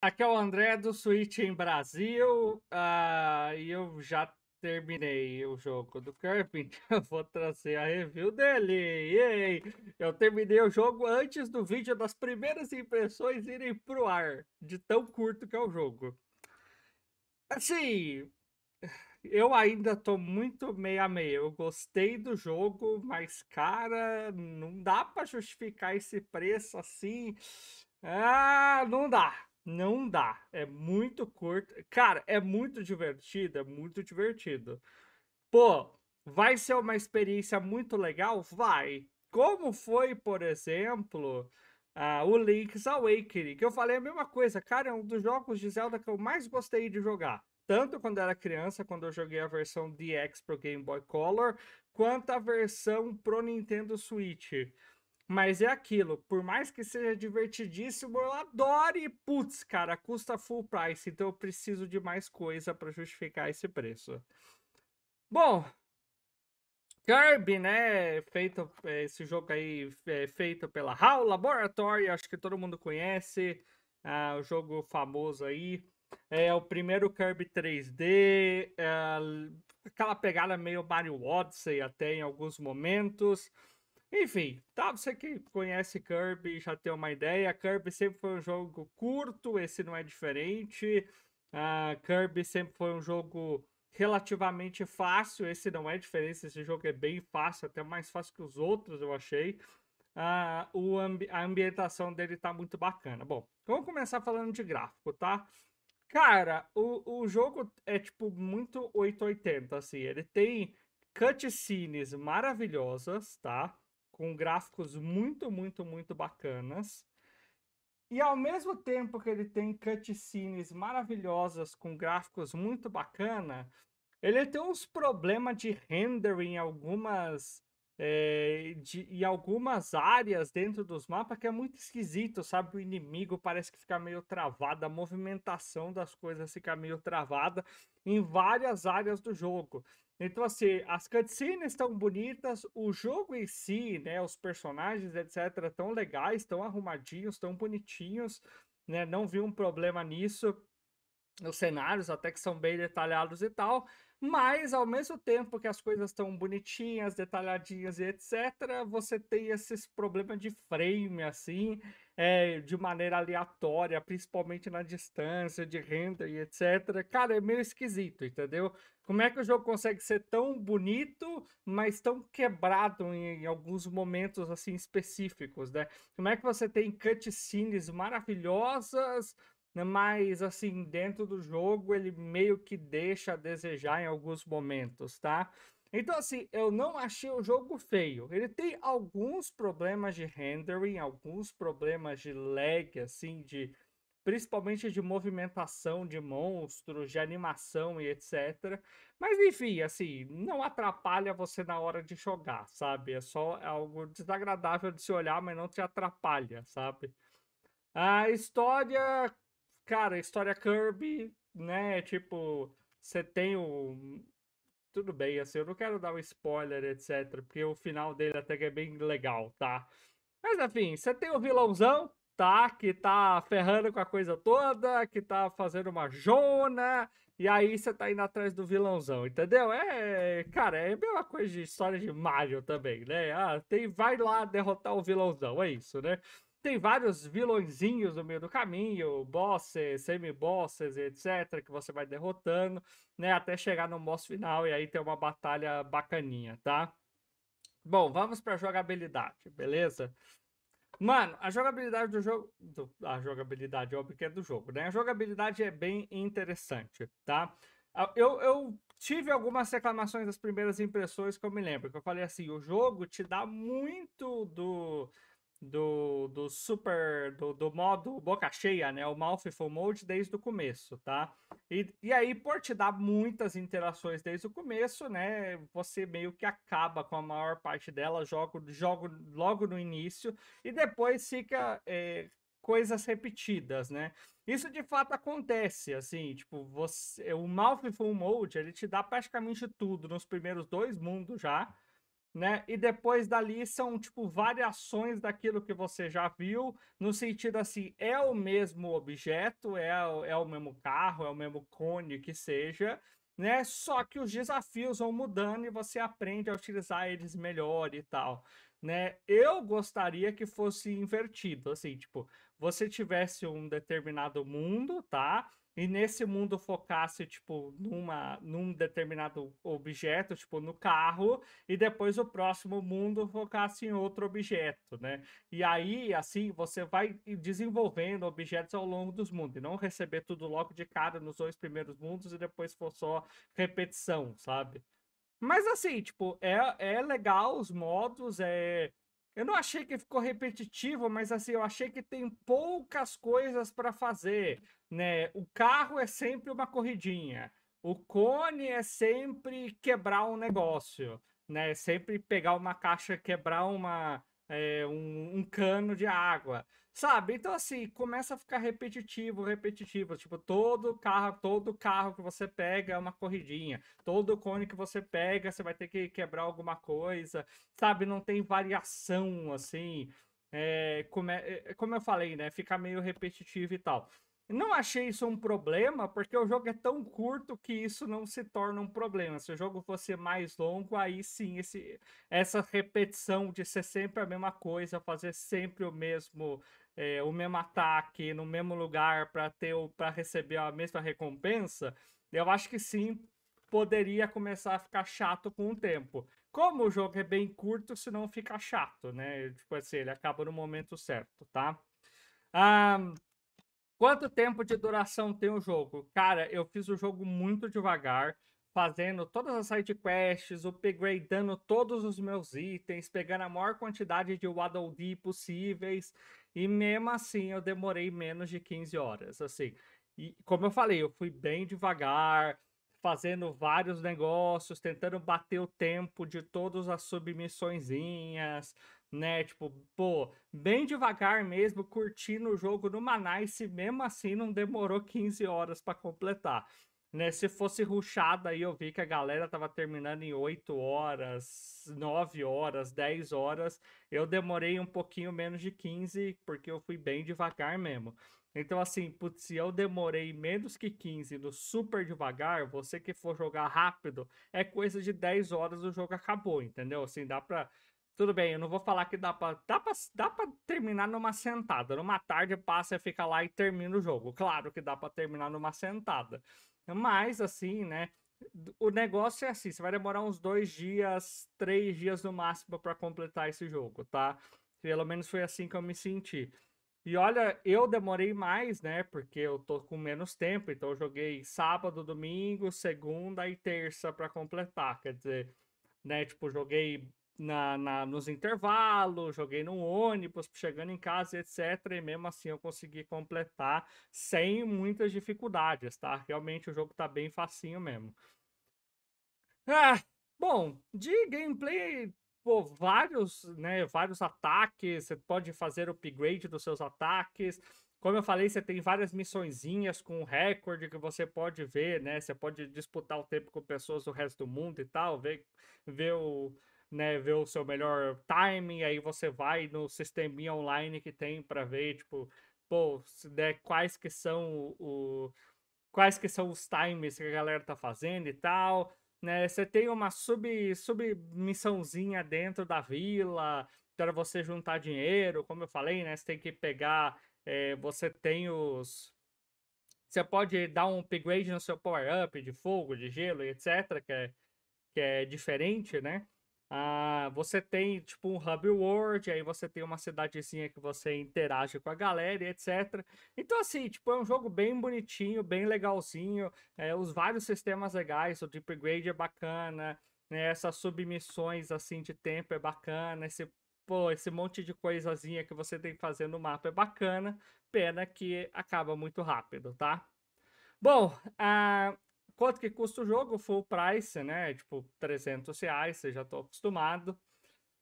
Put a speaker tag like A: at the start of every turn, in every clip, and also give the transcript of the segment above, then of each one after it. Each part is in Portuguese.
A: Aqui é o André do Switch em Brasil uh, e eu já terminei o jogo do Kirby, então eu vou trazer a review dele. Yay! Eu terminei o jogo antes do vídeo das primeiras impressões irem pro ar, de tão curto que é o jogo. Assim, eu ainda tô muito meia meia. Eu gostei do jogo, mas cara, não dá para justificar esse preço assim. Ah, não dá. Não dá. É muito curto. Cara, é muito divertido, é muito divertido. Pô, vai ser uma experiência muito legal? Vai. Como foi, por exemplo, uh, o Link's Awakening, que eu falei a mesma coisa. Cara, é um dos jogos de Zelda que eu mais gostei de jogar. Tanto quando era criança, quando eu joguei a versão DX pro Game Boy Color, quanto a versão pro Nintendo Switch. Mas é aquilo, por mais que seja divertidíssimo, eu adoro e putz, cara, custa full price, então eu preciso de mais coisa para justificar esse preço. Bom, Kirby, né? Feito é, esse jogo aí é feito pela HAL Laboratory, acho que todo mundo conhece. Ah, o jogo famoso aí. É o primeiro Kirby 3D, é, ah, aquela pegada meio Mario Odyssey até em alguns momentos. Enfim, tá, você que conhece Kirby já tem uma ideia. Kirby sempre foi um jogo curto, esse não é diferente. Uh, Kirby sempre foi um jogo relativamente fácil, esse não é diferente. Esse jogo é bem fácil, até mais fácil que os outros, eu achei. Uh, o ambi a ambientação dele tá muito bacana. Bom, vamos começar falando de gráfico, tá? Cara, o, o jogo é tipo muito 880, assim. Ele tem cutscenes maravilhosas, tá? com gráficos muito, muito, muito bacanas. E ao mesmo tempo que ele tem cutscenes maravilhosas com gráficos muito bacana, ele tem uns problemas de rendering em algumas, é, de, em algumas áreas dentro dos mapas que é muito esquisito, sabe? O inimigo parece que fica meio travado, a movimentação das coisas fica meio travada em várias áreas do jogo. Então, assim, as cutscenes estão bonitas, o jogo em si, né, os personagens, etc, tão legais, tão arrumadinhos, tão bonitinhos, né, não vi um problema nisso. Os cenários até que são bem detalhados e tal, mas, ao mesmo tempo que as coisas estão bonitinhas, detalhadinhas e etc., você tem esses problemas de frame, assim, é, de maneira aleatória, principalmente na distância, de renda e etc. Cara, é meio esquisito, entendeu? Como é que o jogo consegue ser tão bonito, mas tão quebrado em, em alguns momentos, assim, específicos, né? Como é que você tem cutscenes maravilhosas, né, mas assim, dentro do jogo ele meio que deixa a desejar em alguns momentos, tá? Então, assim, eu não achei o jogo feio. Ele tem alguns problemas de rendering, alguns problemas de lag, assim, de principalmente de movimentação de monstros, de animação e etc. Mas enfim, assim, não atrapalha você na hora de jogar, sabe? É só algo desagradável de se olhar, mas não te atrapalha, sabe? A história cara, história Kirby, né? Tipo, você tem o. Tudo bem, assim, eu não quero dar um spoiler, etc. Porque o final dele até que é bem legal, tá? Mas enfim, você tem o vilãozão, tá? Que tá ferrando com a coisa toda, que tá fazendo uma jona, e aí você tá indo atrás do vilãozão, entendeu? É, cara, é a mesma coisa de história de Mario também, né? Ah, tem, vai lá derrotar o vilãozão, é isso, né? Tem vários vilõezinhos no meio do caminho, bosses, semi-bosses, etc, que você vai derrotando, né, até chegar no boss final e aí tem uma batalha bacaninha, tá? Bom, vamos para jogabilidade, beleza? Mano, a jogabilidade do jogo. Do, a jogabilidade, óbvio que é do jogo, né? A jogabilidade é bem interessante, tá? Eu, eu tive algumas reclamações das primeiras impressões que eu me lembro, que eu falei assim: o jogo te dá muito do do, do super do, do modo boca cheia, né? O Full Mode desde o começo, tá? E, e aí, por te dar muitas interações desde o começo, né? Você meio que acaba com a maior parte dela jogo, jogo logo no início, e depois fica é, coisas repetidas, né? Isso de fato acontece, assim, tipo, você, o Full Mode, ele te dá praticamente tudo nos primeiros dois mundos já, né? E depois dali são tipo variações daquilo que você já viu, no sentido assim, é o mesmo objeto, é, é o mesmo carro, é o mesmo cone que seja, né? Só que os desafios vão mudando e você aprende a utilizar eles melhor e tal, né? Eu gostaria que fosse invertido, assim, tipo, você tivesse um determinado mundo, tá? e nesse mundo focasse, tipo, numa, num determinado objeto, tipo, no carro, e depois o próximo mundo focasse em outro objeto, né? E aí, assim, você vai desenvolvendo objetos ao longo dos mundos, e não receber tudo logo de cara nos dois primeiros mundos e depois for só repetição, sabe? Mas assim, tipo, é, é legal os modos, é eu não achei que ficou repetitivo, mas assim, eu achei que tem poucas coisas para fazer, né? O carro é sempre uma corridinha, o cone é sempre quebrar um negócio, né? Sempre pegar uma caixa, quebrar uma é, um, um, cano de água, sabe? Então, assim, começa a ficar repetitivo, repetitivo. Tipo, todo carro, todo carro que você pega é uma corridinha. Todo cone que você pega, você vai ter que quebrar alguma coisa, sabe? Não tem variação, assim. É, como, é, como eu falei, né? Fica meio repetitivo e tal. Não achei isso um problema, porque o jogo é tão curto que isso não se torna um problema. Se o jogo fosse mais longo, aí sim, esse, essa repetição de ser sempre a mesma coisa, fazer sempre o mesmo, é, o mesmo ataque no mesmo lugar para ter para receber a mesma recompensa, eu acho que sim poderia começar a ficar chato com o tempo. Como o jogo é bem curto, se não fica chato, né? Tipo assim, ele acaba no momento certo, tá? Ah, um Quanto tempo de duração tem o jogo? Cara, eu fiz o jogo muito devagar, fazendo todas as side quests, upgradando todos os meus itens, pegando a maior quantidade de Waddle Dee possíveis, e mesmo assim eu demorei menos de 15 horas, assim. E como eu falei, eu fui bem devagar, fazendo vários negócios, tentando bater o tempo de todas as submissõezinhas, né? Tipo, pô, bem devagar mesmo, curtindo o jogo no Manice, mesmo assim não demorou 15 horas para completar. Né, se fosse ruxada aí, eu vi que a galera tava terminando em 8 horas, 9 horas, 10 horas. Eu demorei um pouquinho menos de 15, porque eu fui bem devagar mesmo. Então, assim, putz, se eu demorei menos que 15 no super devagar, você que for jogar rápido, é coisa de 10 horas o jogo acabou, entendeu? Assim, dá pra tudo bem, eu não vou falar que dá pra, dá pra. Dá pra terminar numa sentada. Numa tarde passa, fica lá e termina o jogo. Claro que dá pra terminar numa sentada. Mas, assim, né? O negócio é assim: você vai demorar uns dois dias, três dias no máximo para completar esse jogo, tá? Pelo menos foi assim que eu me senti. E olha, eu demorei mais, né? Porque eu tô com menos tempo, então eu joguei sábado, domingo, segunda e terça para completar. Quer dizer, né? Tipo, joguei na, na, nos intervalos, joguei no ônibus, chegando em casa, etc. E mesmo assim eu consegui completar sem muitas dificuldades, tá? Realmente o jogo tá bem facinho mesmo. Ah, bom, de gameplay, pô, vários, né, vários ataques, você pode fazer upgrade dos seus ataques. Como eu falei, você tem várias missõezinhas com recorde que você pode ver, né? Você pode disputar o tempo com pessoas do resto do mundo e tal, ver, ver o, né, ver o seu melhor timing, aí você vai no sisteminha online que tem para ver, tipo, pô, né, quais que são o, quais que são os times que a galera tá fazendo e tal, né? Você tem uma sub sub missãozinha dentro da vila para você juntar dinheiro, como eu falei, né? Você tem que pegar, é, você tem os você pode dar um upgrade no seu power-up de fogo, de gelo, etc., que é, que é diferente, né? Ah, você tem tipo um hub world, aí você tem uma cidadezinha que você interage com a galera e etc. Então, assim, tipo, é um jogo bem bonitinho, bem legalzinho. É, os vários sistemas legais, o Deep Grade é bacana, né, essas submissões assim de tempo é bacana, esse, pô, esse monte de coisazinha que você tem que fazer no mapa é bacana. Pena que acaba muito rápido, tá? Bom, ah, quanto que custa o jogo, full price, né? Tipo, 300 reais, você já tô tá acostumado.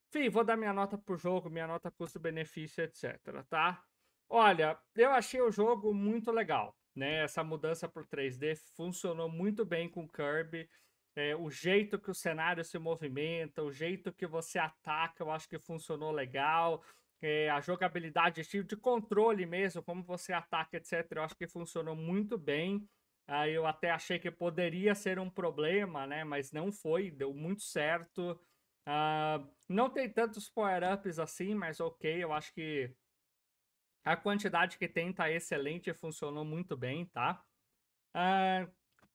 A: Enfim, vou dar minha nota pro jogo, minha nota custo-benefício, etc, tá? Olha, eu achei o jogo muito legal, né? Essa mudança pro 3D funcionou muito bem com o Kirby. É, o jeito que o cenário se movimenta, o jeito que você ataca, eu acho que funcionou legal. É, a jogabilidade, estilo de controle mesmo, como você ataca, etc. Eu acho que funcionou muito bem. Aí eu até achei que poderia ser um problema, né? Mas não foi, deu muito certo. Uh, não tem tantos power-ups assim, mas ok, eu acho que a quantidade que tem tá excelente, funcionou muito bem, tá? Uh,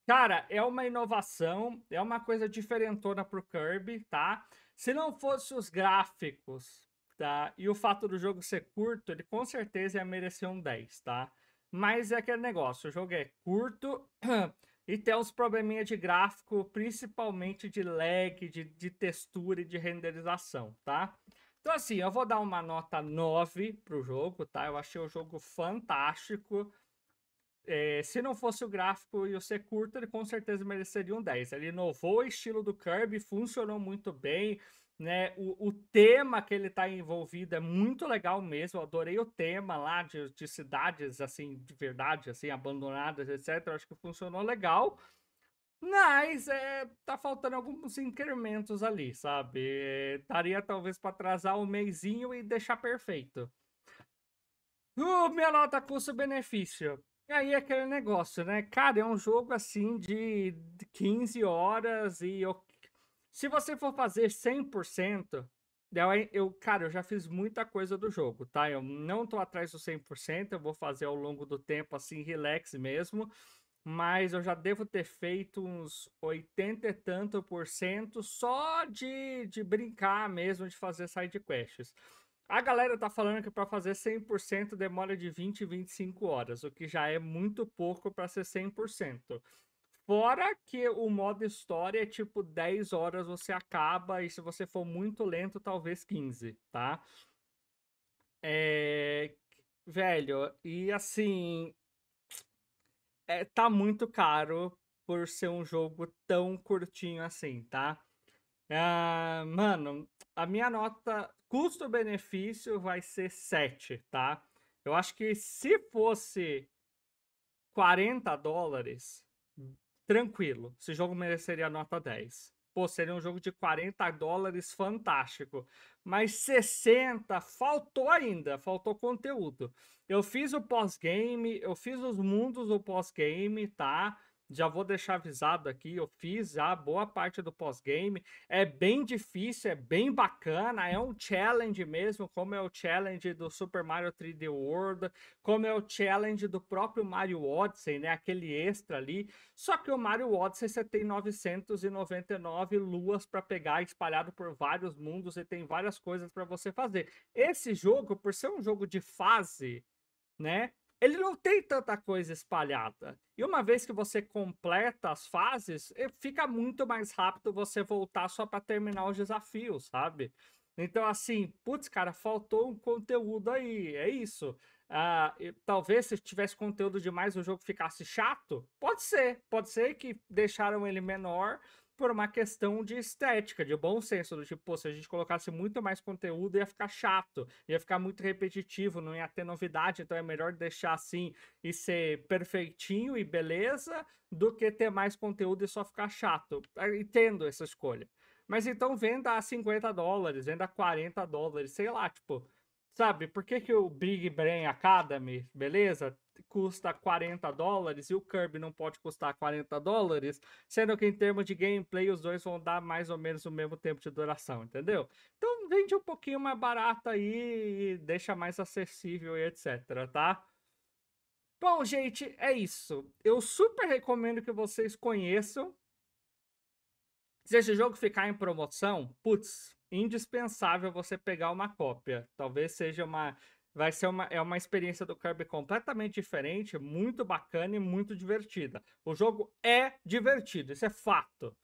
A: cara, é uma inovação, é uma coisa diferentona pro Kirby, tá? Se não fosse os gráficos, tá? E o fato do jogo ser curto, ele com certeza ia merecer um 10, tá? Mas é aquele negócio, o jogo é curto e tem uns probleminha de gráfico, principalmente de lag, de, de textura e de renderização, tá? Então assim, eu vou dar uma nota 9 pro jogo, tá? Eu achei o jogo fantástico. É, se não fosse o gráfico e o ser curto, ele com certeza mereceria um 10. Ele inovou o estilo do Kirby, funcionou muito bem né? O, o tema que ele está envolvido é muito legal mesmo. Eu adorei o tema lá de, de cidades assim, de verdade, assim, abandonadas, etc. Eu acho que funcionou legal. Mas é, tá faltando alguns incrementos ali, sabe? Eh, daria talvez para atrasar um mêsinho e deixar perfeito. Uh, minha nota custo-benefício. E aí é aquele negócio, né? Cara, é um jogo assim de 15 horas e ok se você for fazer 100%, eu, cara, eu já fiz muita coisa do jogo, tá? Eu não tô atrás do 100%, eu vou fazer ao longo do tempo, assim, relax mesmo. Mas eu já devo ter feito uns 80 e tanto por cento só de, de brincar mesmo, de fazer side quests. A galera tá falando que para fazer 100% demora de 20 e 25 horas, o que já é muito pouco para ser 100%. Fora que o modo história é tipo 10 horas você acaba, e se você for muito lento, talvez 15, tá? É... Velho, e assim. É, tá muito caro por ser um jogo tão curtinho assim, tá? Ah, mano, a minha nota custo-benefício vai ser 7, tá? Eu acho que se fosse 40 dólares, tranquilo. Esse jogo mereceria nota 10. Pô, seria um jogo de 40 dólares fantástico. Mas 60 faltou ainda, faltou conteúdo. Eu fiz o pós-game, eu fiz os mundos do pós-game, tá? Já vou deixar avisado aqui, eu fiz já boa parte do pós-game. É bem difícil, é bem bacana, é um challenge mesmo, como é o challenge do Super Mario 3D World, como é o challenge do próprio Mario Odyssey, né? Aquele extra ali. Só que o Mario Odyssey você tem 999 luas para pegar, espalhado por vários mundos e tem várias coisas para você fazer. Esse jogo, por ser um jogo de fase, né? ele não tem tanta coisa espalhada. E uma vez que você completa as fases, eh, fica muito mais rápido você voltar só para terminar os desafios, sabe? Então, assim, putz, cara, faltou um conteúdo aí, é isso. Uh, talvez se tivesse conteúdo demais o jogo ficasse chato. Pode ser, pode ser que deixaram ele menor, por uma questão de estética, de bom senso, do tipo, pô, se a gente colocasse muito mais conteúdo, ia ficar chato, ia ficar muito repetitivo, não ia ter novidade, então é melhor deixar assim e ser perfeitinho e beleza, do que ter mais conteúdo e só ficar chato. Eu ah, entendo essa escolha. Mas então venda a 50 dólares, venda a 40 dólares, sei lá, tipo, sabe, por que, que o Big Brain Academy, beleza, custa 40 dólares e o Kirby não pode custar 40 dólares, sendo que em termos de gameplay os dois vão dar mais ou menos o mesmo tempo de duração, entendeu? Então vende um pouquinho mais barato aí e deixa mais acessível e etc, tá? Bom, gente, é isso. Eu super recomendo que vocês conheçam. Se esse jogo ficar em promoção, putz, indispensável você pegar uma cópia. Talvez seja uma vai ser uma, é uma experiência do Kirby completamente diferente, muito bacana e muito divertida. O jogo é divertido, isso é fato.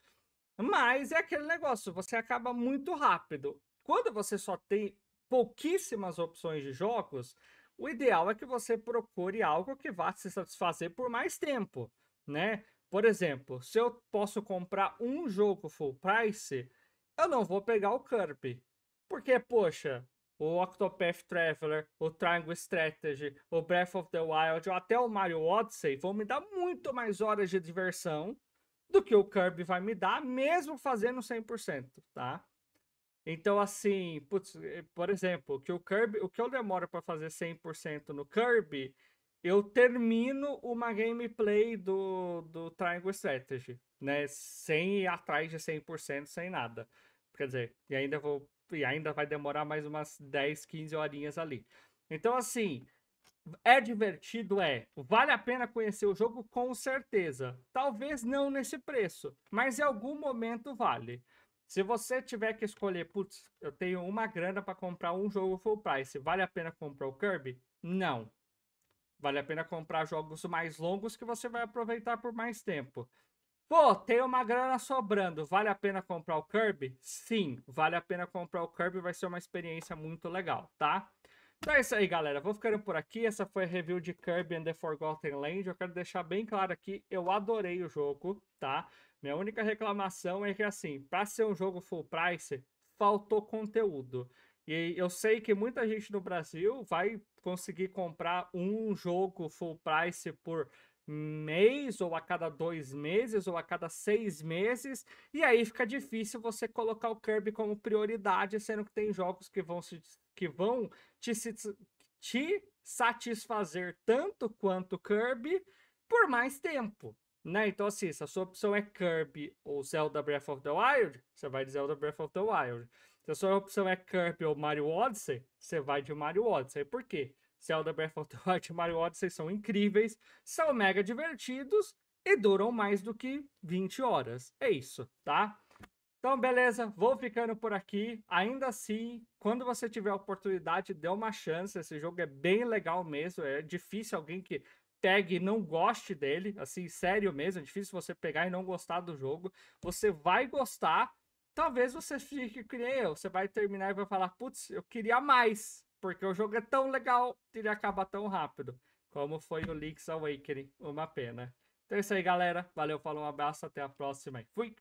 A: Mas é aquele negócio, você acaba muito rápido. Quando você só tem pouquíssimas opções de jogos, o ideal é que você procure algo que vá se satisfazer por mais tempo, né? Por exemplo, se eu posso comprar um jogo full price, eu não vou pegar o Kirby. Porque, poxa, o Octopath Traveler, o Triangle Strategy, o Breath of the Wild, ou até o Mario Odyssey vão me dar muito mais horas de diversão do que o Kirby vai me dar, mesmo fazendo 100%, tá? Então, assim, putz, eh, por exemplo, que o Kirby, o que eu demoro para fazer 100% no Kirby, eu termino uma gameplay do, do Triangle Strategy, né? Sem ir atrás de 100%, sem nada. Quer dizer, e ainda vou e ainda vai demorar mais umas 10, 15 horinhas ali. Então, assim, é divertido, é. Vale a pena conhecer o jogo com certeza. Talvez não nesse preço, mas em algum momento vale. Se você tiver que escolher, putz, eu tenho uma grana para comprar um jogo full price, vale a pena comprar o Kirby? Não. Vale a pena comprar jogos mais longos que você vai aproveitar por mais tempo. Pô, tem uma grana sobrando, vale a pena comprar o Kirby? Sim, vale a pena comprar o Kirby, vai ser uma experiência muito legal, tá? Então é isso aí, galera. Vou ficando por aqui. Essa foi a review de Kirby and the Forgotten Land. Eu quero deixar bem claro aqui, eu adorei o jogo, tá? Minha única reclamação é que, assim, para ser um jogo full price, faltou conteúdo. E eu sei que muita gente no Brasil vai conseguir comprar um jogo full price por mês, ou a cada dois meses, ou a cada seis meses, e aí fica difícil você colocar o Kirby como prioridade, sendo que tem jogos que vão, se, que vão te, te satisfazer tanto quanto Kirby por mais tempo. Né? Então, assim, se a sua opção é Kirby ou Zelda Breath of the Wild, você vai de Zelda Breath of the Wild. Se a sua opção é Kirby ou Mario Odyssey, você vai de Mario Odyssey. Por quê? Zelda Breath of the Wild e Mario Odyssey são incríveis, são mega divertidos e duram mais do que 20 horas. É isso, tá? Então, beleza, vou ficando por aqui. Ainda assim, quando você tiver a oportunidade, dê uma chance. Esse jogo é bem legal mesmo. É difícil alguém que pegue e não goste dele, assim, sério mesmo. É difícil você pegar e não gostar do jogo. Você vai gostar. Talvez você fique que nem eu. Você vai terminar e vai falar: putz, eu queria mais porque o jogo é tão legal e ele acaba tão rápido, como foi o Link's Awakening. Uma pena. Então é isso aí, galera. Valeu, falou, um abraço, até a próxima fui!